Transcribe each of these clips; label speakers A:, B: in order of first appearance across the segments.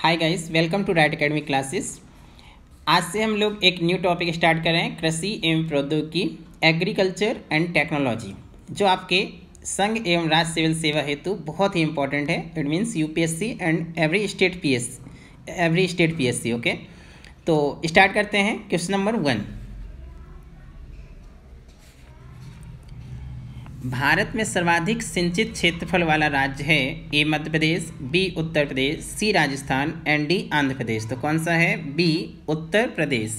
A: Hi guys welcome to Right Academy classes आज से हम लोग एक न्यू टॉपिक स्टार्ट कर रहे हैं कृषि एवं प्रौद्योगिकी एग्रीकल्चर एंड टेक्नोलॉजी जो आपके संघ एवं राज्य सिविल सेवा हेतु बहुत ही इंपॉर्टेंट है it means UPSC and every state PS every state PSC okay तो स्टार्ट करते हैं क्वेश्चन नंबर वन भारत में सर्वाधिक सिंचित क्षेत्रफल वाला राज्य है A Madhya Pradesh B Uttar Pradesh C Rajasthan and D Andhra Pradesh तो कौन सा है B Uttar Pradesh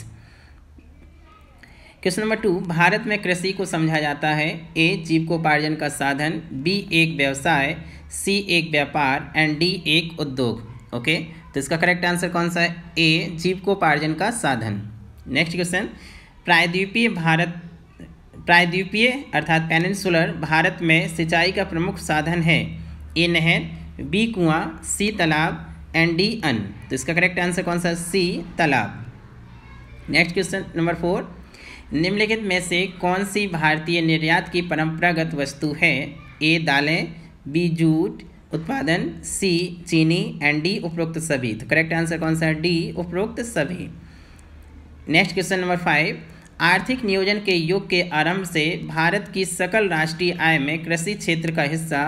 A: question number two Bharat में कृषि को समझा जाता है ए जीविकोपार्जन का साधन बी एक व्यवसाय सी एक व्यापार एंड डी एक उद्योग ओके तो इसका करेक्ट आंसर कौन सा है ए जीविकोपार्जन का साधन नेक्स्ट क्वेश्चन प्रायद्वीपीय भारत प्रायद्वीपीय अर्थात पेनिनसुलर भारत में सिंचाई का प्रमुख साधन है ए नहर बी कुआं सी तालाब एंड डी अन तो इसका करेक्ट आंसर कौन सा सी तालाब नेक्स्ट क्वेश्चन नंबर फोर निम्नलिखित में से कौन सी भारतीय निर्यात की परंपरागत वस्तु है ए दालें बी जूट उत्पादन सी चीनी एंड डी उपरोक्त सभी तो करेक्ट आंसर कौन सा डी उपरोक्त सभी नेक्स्ट क्वेश्चन नंबर फाइव आर्थिक नियोजन के युग के आरंभ से भारत की सकल राष्ट्रीय आय में कृषि क्षेत्र का हिस्सा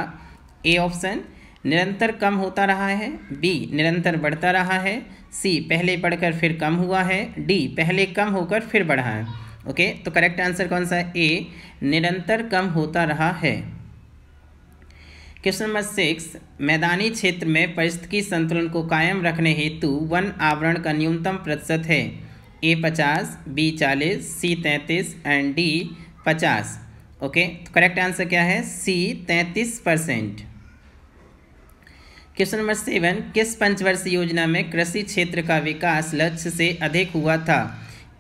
A: ए ऑप्शन निरंतर कम होता रहा है बी निरंतर बढ़ता रहा है सी पहले बढ़कर फिर कम हुआ है डी पहले कम होकर फिर बढ़ा है ओके तो करेक्ट आंसर कौन सा है ए निरंतर कम होता रहा है क्वेश्चन नंबर सिक्स मैदानी क्षेत्र में परिस्थिति संतुलन को कायम रखने हेतु वन आवरण का न्यूनतम प्रतिशत है ए पचास बी चालीस सी तैंतीस एंड डी पचास ओके तो करेक्ट आंसर क्या है सी तैंतीस परसेंट क्वेश्चन नंबर सेवन किस पंचवर्षीय योजना में कृषि क्षेत्र का विकास लक्ष्य से अधिक हुआ था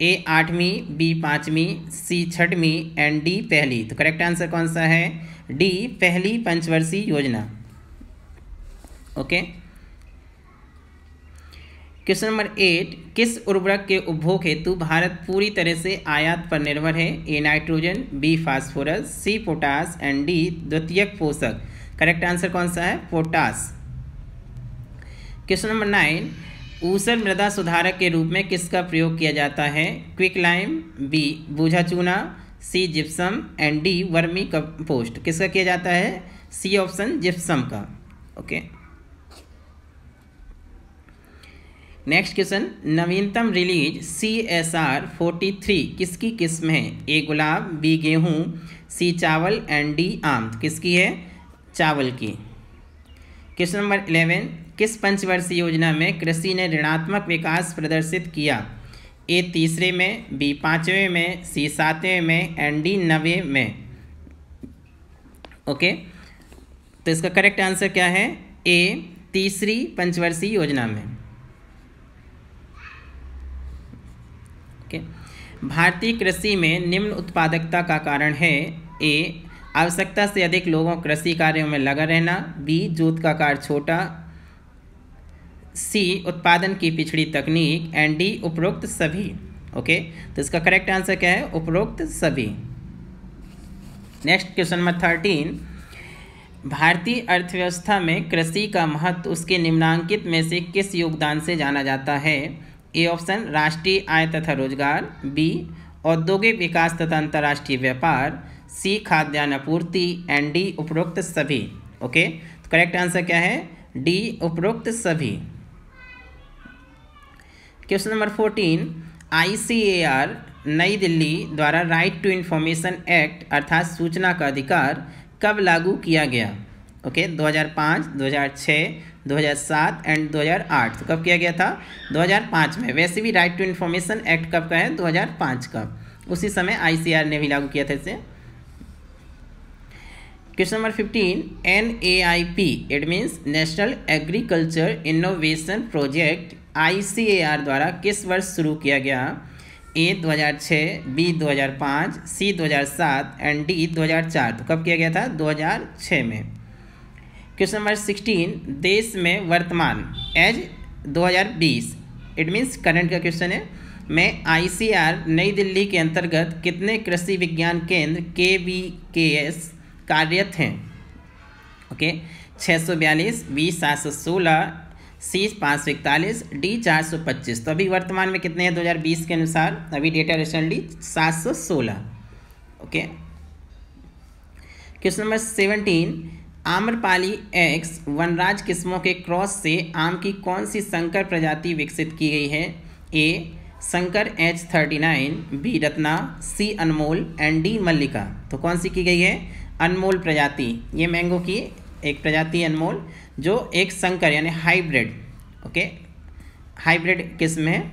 A: ए आठवीं बी पाँचवीं सी छठवीं एंड डी पहली तो करेक्ट आंसर कौन सा है डी पहली पंचवर्षीय योजना okay okay? Question number eight किस उर्वरक के उपभोग हेतु भारत पूरी तरह से आयात पर निर्भर है A nitrogen B phosphorus C potash and D द्वितीयक पोषक करेक्ट आंसर कौन सा है पोटास क्वेश्चन नंबर नाइन ऊसर मृदा सुधारक के रूप में किसका प्रयोग किया जाता है क्विक लाइम बी बूझा चूना C gypsum and D vermi compost किसका किया जाता है सी ऑप्शन जिप्सम का ओके okay. नेक्स्ट क्वेश्चन नवीनतम release C S R forty three किसकी किस्म है ए गुलाब बी गेहूँ सी चावल एंड डी आम किसकी है चावल की क्वेश्चन नंबर इलेवन किस पंचवर्षीय योजना में कृषि ने ऋणात्मक विकास प्रदर्शित किया ए तीसरे में बी पाँचवें में सी सातवें में एंड डी नवे में ओके तो इसका करेक्ट आंसर क्या है ए तीसरी पंचवर्षीय योजना में भारतीय कृषि में निम्न उत्पादकता का कारण है ए आवश्यकता से अधिक लोगों कृषि कार्यों में लगा रहना बी जूत का कार छोटा सी उत्पादन की पिछड़ी तकनीक एंड डी उपरोक्त सभी ओके तो इसका करेक्ट आंसर क्या है उपरोक्त सभी नेक्स्ट क्वेश्चन नंबर थर्टीन भारतीय अर्थव्यवस्था में कृषि का महत्व उसके निम्नांकित में से किस योगदान से जाना जाता है ए ऑप्शन राष्ट्रीय आय तथा रोजगार बी औद्योगिक विकास तथा अंतर्राष्ट्रीय व्यापार सी खाद्यान्न आपूर्ति एंड डी उपरोक्त सभी ओके तो करेक्ट आंसर क्या है डी उपरोक्त सभी क्वेश्चन नंबर फोर्टीन आईसीएआर नई दिल्ली द्वारा राइट टू इन्फॉर्मेशन एक्ट अर्थात सूचना का अधिकार कब लागू किया गया ओके 2005, 2006, 2007 एंड 2008 तो कब किया गया था 2005 में वैसे भी राइट टू इन्फॉर्मेशन एक्ट कब का है 2005 का उसी समय आईसीआर ने भी लागू किया था इसे question number fifteen N A I P it means national agriculture innovation project I C A R द्वारा किस वर्ष शुरू किया गया A 2006, B 2005, C 2007 and D 2004 तो कब किया गया था 2006 में क्वेश्चन नंबर सिक्सटीन देश में वर्तमान एज 2020 इट मीन्स करेंट का क्वेश्चन है में आर नई दिल्ली के अंतर्गत कितने कृषि विज्ञान केंद्र के वी के एस कार्यरत हैं ओके छः सौ बयालीस बी सात सौ सोलह सी पाँच सौ इकतालीस डी चार सौ पच्चीस तो अभी वर्तमान में कितने हैं दो हज़ार बीस के अनुसार अभी डेटा रिसेंटली सात सौ सोलह okay question number seventeen Amrapali X Vanraj किस्मों के क्रॉस से आम की कौन सी संकर प्रजाति विकसित की गई है ए संकर H thirty nine B Ratna C Anmol and D Mallika तो कौन सी की गई है अनमोल प्रजाति ये मैंगो की एक प्रजाति अनमोल जो एक संकर यानी हाइब्रिड ओके हाइब्रिड किस्म है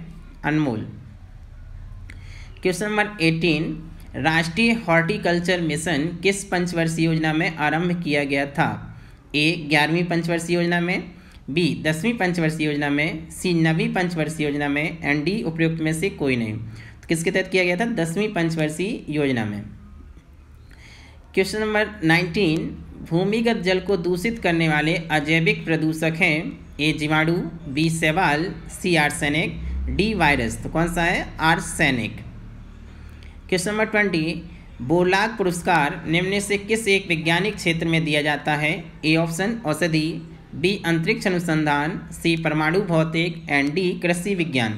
A: अनमोल क्वेश्चन नंबर एटीन राष्ट्रीय हॉर्टिकल्चर मिशन किस पंचवर्षीय योजना में आरंभ किया गया था ए ग्यारहवीं पंचवर्षीय योजना में बी दसवीं पंचवर्षीय योजना में सी नवीं पंचवर्षीय योजना में एंड डी उपयुक्त में से कोई नहीं तो किसके तहत किया गया था दसवीं पंचवर्षीय योजना में क्वेश्चन नंबर नाइनटीन भूमिगत जल को दूषित करने वाले अजैविक प्रदूषक हैं ए जीवाणु बी सेवाल सी आर्सेनिक डी वायरस तो कौन सा है arsenic question number twenty Borlaug पुरस्कार निम्न से किस एक वैज्ञानिक क्षेत्र में दिया जाता है ए ऑप्शन औषधि बी अंतरिक्ष अनुसंधान सी परमाणु भौतिक एंड डी कृषि विज्ञान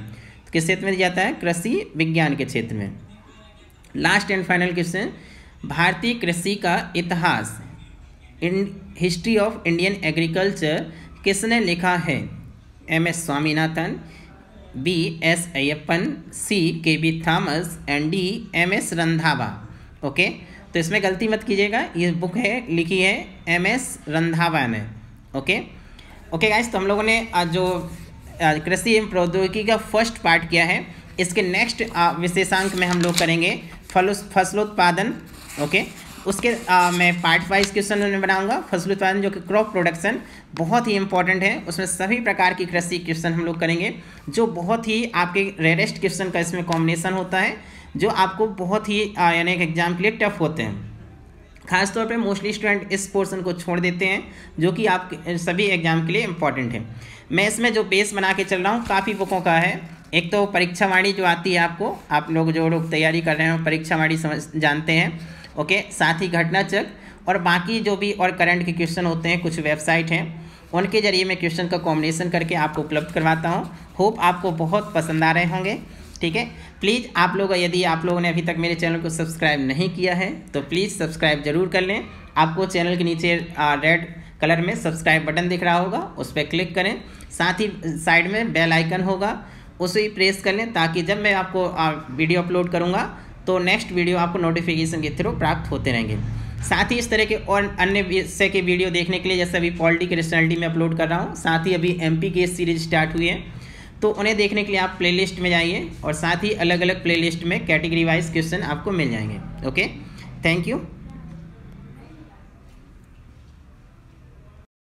A: तो किस क्षेत्र में दिया जाता है कृषि विज्ञान के क्षेत्र में लास्ट एंड फाइनल क्वेश्चन भारतीय कृषि का इतिहास इन हिस्ट्री ऑफ इंडियन एग्रीकल्चर किसने लिखा है M S Swaminathan B S Ayyappan C K B Thomas and D M S Randhawa okay तो इसमें गलती मत कीजिएगा ये बुक है लिखी है एम एस रंधावा ने ओके ओके गाइस तो हम लोगों ने आज जो कृषि एवं प्रौद्योगिकी का फर्स्ट पार्ट किया है इसके नेक्स्ट विशेषांक में हम लोग करेंगे फल फसलोत्पादन ओके उसके आ, मैं पार्ट वाइज क्वेश्चन उन्हें बनाऊंगा फसल उत्पादन जो कि क्रॉप प्रोडक्शन बहुत ही इंपॉर्टेंट है उसमें सभी प्रकार की कृषि क्वेश्चन हम लोग करेंगे जो बहुत ही आपके रेयरेस्ट क्वेश्चन का इसमें कॉम्बिनेशन होता है जो आपको बहुत ही यानी कि एग्जाम के लिए टफ होते हैं खासतौर पर मोस्टली स्टूडेंट इस पोर्सन को छोड़ देते हैं जो कि आप सभी एग्जाम के लिए इम्पॉर्टेंट है मैं इसमें जो बेस बना के चल रहा हूँ काफ़ी बुकों का है एक तो परीक्षा वाणी जो आती है आपको आप लोग जो लोग तैयारी कर रहे हैं परीक्षा वाणी समझ जानते हैं ओके साथ ही घटना चक्र और बाकी जो भी और करंट के क्वेश्चन होते हैं कुछ वेबसाइट हैं उनके जरिए मैं क्वेश्चन का कॉम्बिनेशन करके आपको उपलब्ध करवाता हूँ होप आपको बहुत पसंद आ रहे होंगे ठीक है प्लीज़ आप लोग यदि आप लोगों ने अभी तक मेरे चैनल को सब्सक्राइब नहीं किया है तो प्लीज़ सब्सक्राइब जरूर कर लें आपको चैनल के नीचे रेड कलर में सब्सक्राइब बटन दिख रहा होगा उस पर क्लिक करें साथ ही साइड में बेल आइकन होगा उसे ही प्रेस कर लें ताकि जब मैं आपको वीडियो अपलोड करूँगा तो नेक्स्ट वीडियो आपको नोटिफिकेशन के थ्रू प्राप्त होते रहेंगे साथ ही इस तरह के और अन्य विषय के वीडियो देखने के लिए जैसे अभी पॉलिटी क्रिस्टनलिटी में अपलोड कर रहा हूँ साथ ही अभी एम पी सीरीज स्टार्ट हुई है तो उन्हें देखने के लिए आप प्लेलिस्ट में जाइए और साथ ही अलग अलग प्लेलिस्ट में कैटेगरी वाइज क्वेश्चन आपको मिल जाएंगे ओके थैंक यू